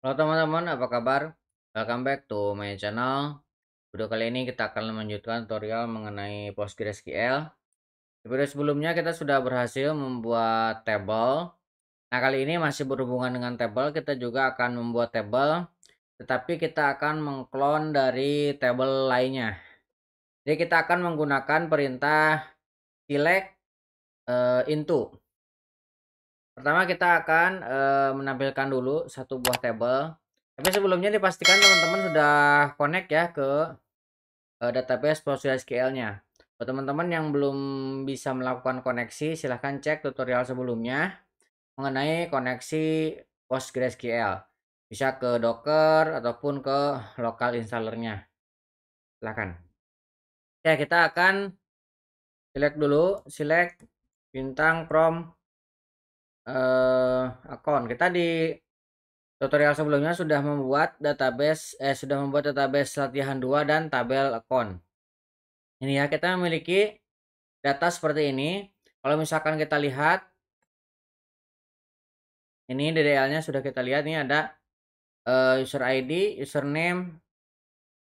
Halo teman-teman, apa kabar? Welcome back to my channel. Video kali ini kita akan melanjutkan tutorial mengenai PostgreSQL. Di video sebelumnya kita sudah berhasil membuat table. Nah, kali ini masih berhubungan dengan table, kita juga akan membuat table, tetapi kita akan mengklon dari table lainnya. Jadi kita akan menggunakan perintah select uh, into. Pertama kita akan e, menampilkan dulu satu buah table. Tapi sebelumnya dipastikan teman-teman sudah connect ya ke e, database PostgreSQL-nya. Buat teman-teman yang belum bisa melakukan koneksi, silahkan cek tutorial sebelumnya mengenai koneksi PostgreSQL. Bisa ke Docker ataupun ke lokal installernya. Silahkan. Ya, kita akan select dulu, select bintang prompt uh, akun. Kita di tutorial sebelumnya sudah membuat database eh sudah membuat database latihan 2 dan tabel akun. Ini ya, kita memiliki data seperti ini. Kalau misalkan kita lihat ini DDL-nya sudah kita lihat ini ada uh, user ID, username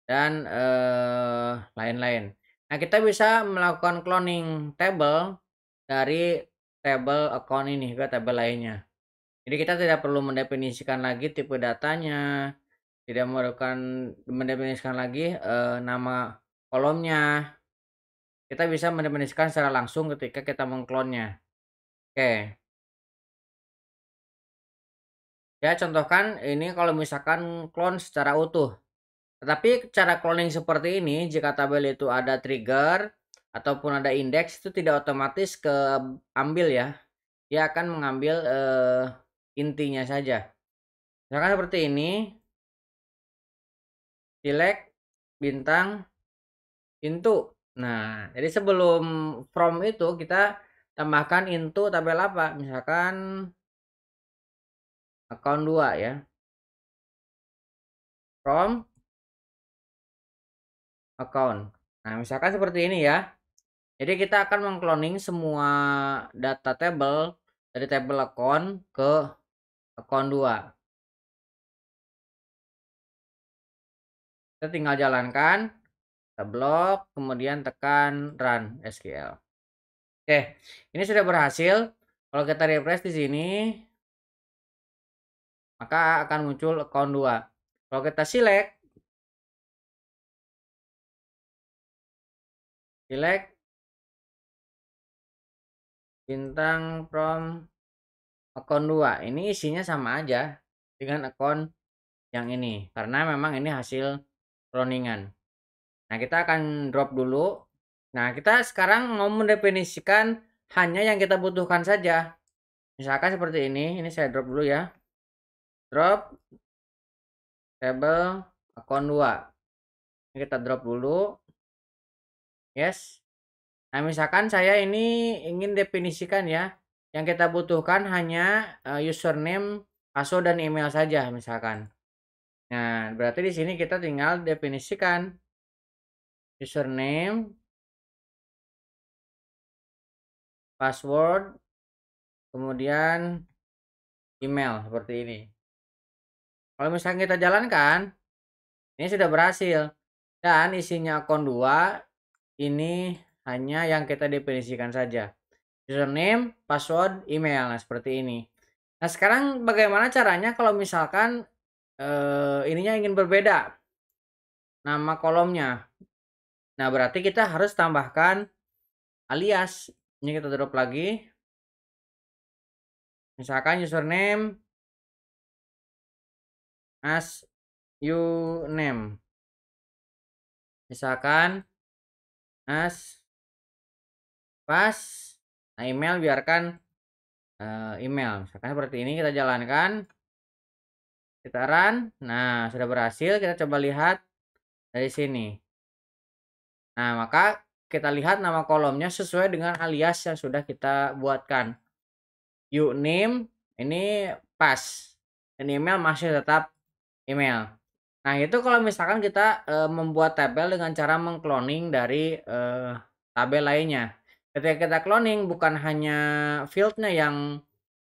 dan eh, lain-lain. Uh, nah, kita bisa melakukan cloning table dari table account ini ke tabel lainnya. Jadi kita tidak perlu mendefinisikan lagi tipe datanya, tidak memerlukan mendefinisikan lagi eh, nama kolomnya. Kita bisa mendefinisikan secara langsung ketika kita mengklonnya. Oke. Ya, contohkan ini kalau misalkan klon secara utuh. Tetapi cara cloning seperti ini, jika tabel itu ada trigger, ataupun ada indeks itu tidak otomatis ke ambil ya dia akan mengambil uh, intinya saja misalkan seperti ini select bintang pintu nah jadi sebelum from itu kita tambahkan into tabel apa misalkan account 2 ya from account nah misalkan seperti ini ya jadi kita akan mengkloning semua data table dari table account ke account 2. Kita tinggal jalankan, kita blok, kemudian tekan run SQL. Oke, ini sudah berhasil. Kalau kita refresh di sini, maka akan muncul account 2. Kalau kita select, select bintang from akun 2 ini isinya sama aja dengan akun yang ini karena memang ini hasil cloningan nah kita akan drop dulu nah kita sekarang mau mendefinisikan hanya yang kita butuhkan saja misalkan seperti ini ini saya drop dulu ya drop table akun 2 kita drop dulu yes Nah, misalkan saya ini ingin definisikan ya, yang kita butuhkan hanya eh, username, password dan email saja misalkan. Nah, berarti di sini kita tinggal definisikan username, password, kemudian email seperti ini. Kalau misalnya kita jalankan, ini sudah berhasil. Dan isinya akun 2, ini hanya yang kita definisikan saja. Username, password, email, nah seperti ini. Nah sekarang bagaimana caranya kalau misalkan eh, ininya ingin berbeda nama kolomnya. Nah berarti kita harus tambahkan alias. Ini kita drop lagi. Misalkan username as you name. Misalkan as pas nah email biarkan uh, email misalkan seperti ini kita jalankan kita run nah sudah berhasil kita coba lihat dari sini nah maka kita lihat nama kolomnya sesuai dengan alias yang sudah kita buatkan name ini pas dan email masih tetap email nah itu kalau misalkan kita e, membuat tabel dengan cara mengkloning dari e, tabel lainnya ketika kita cloning bukan hanya fieldnya yang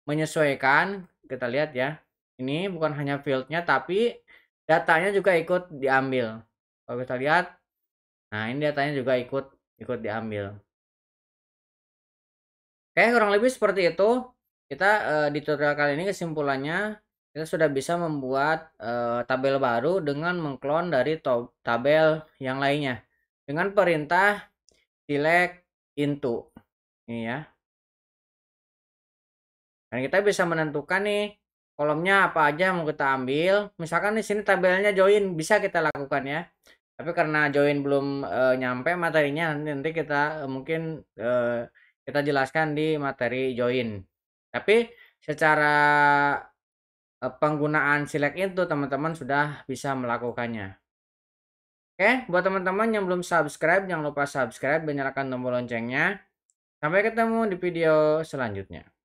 menyesuaikan kita lihat ya ini bukan hanya fieldnya tapi datanya juga ikut diambil kalau kita lihat nah ini datanya juga ikut ikut diambil oke kurang lebih seperti itu kita uh, di tutorial kali ini kesimpulannya kita sudah bisa membuat uh, tabel baru dengan mengklon dari tabel yang lainnya dengan perintah select into ini ya dan kita bisa menentukan nih kolomnya apa aja yang mau kita ambil misalkan di sini tabelnya join bisa kita lakukan ya tapi karena join belum e, nyampe materinya nanti nanti kita eh, mungkin e, kita jelaskan di materi join tapi secara e, penggunaan select itu teman-teman sudah bisa melakukannya Oke, buat teman-teman yang belum subscribe, jangan lupa subscribe dan nyalakan tombol loncengnya. Sampai ketemu di video selanjutnya.